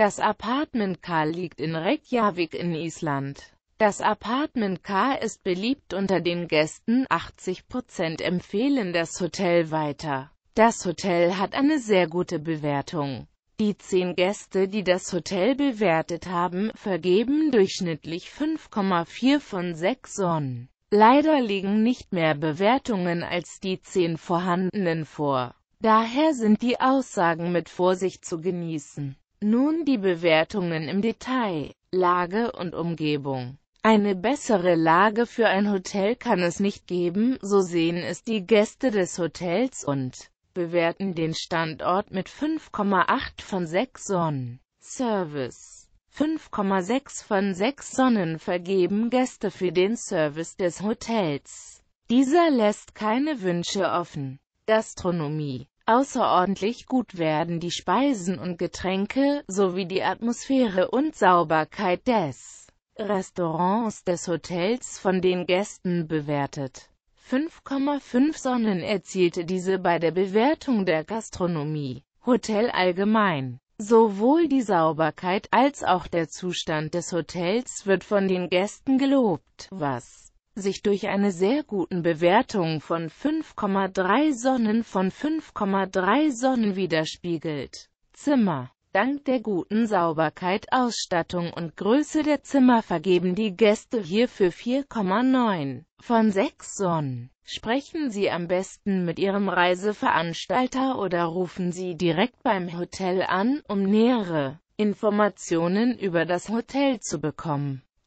Das Apartment K liegt in Reykjavik in Island. Das Apartment K ist beliebt unter den Gästen, 80% empfehlen das Hotel weiter. Das Hotel hat eine sehr gute Bewertung. Die zehn Gäste, die das Hotel bewertet haben, vergeben durchschnittlich 5,4 von 6 Sonnen. Leider liegen nicht mehr Bewertungen als die zehn vorhandenen vor. Daher sind die Aussagen mit Vorsicht zu genießen. Nun die Bewertungen im Detail. Lage und Umgebung. Eine bessere Lage für ein Hotel kann es nicht geben, so sehen es die Gäste des Hotels und bewerten den Standort mit 5,8 von 6 Sonnen. Service 5,6 von 6 Sonnen vergeben Gäste für den Service des Hotels. Dieser lässt keine Wünsche offen. Gastronomie Außerordentlich gut werden die Speisen und Getränke, sowie die Atmosphäre und Sauberkeit des Restaurants des Hotels von den Gästen bewertet. 5,5 Sonnen erzielte diese bei der Bewertung der Gastronomie, Hotel allgemein. Sowohl die Sauberkeit als auch der Zustand des Hotels wird von den Gästen gelobt, was sich durch eine sehr guten Bewertung von 5,3 Sonnen von 5,3 Sonnen widerspiegelt. Zimmer Dank der guten Sauberkeit, Ausstattung und Größe der Zimmer vergeben die Gäste hierfür 4,9 von 6 Sonnen. Sprechen Sie am besten mit Ihrem Reiseveranstalter oder rufen Sie direkt beim Hotel an, um nähere Informationen über das Hotel zu bekommen.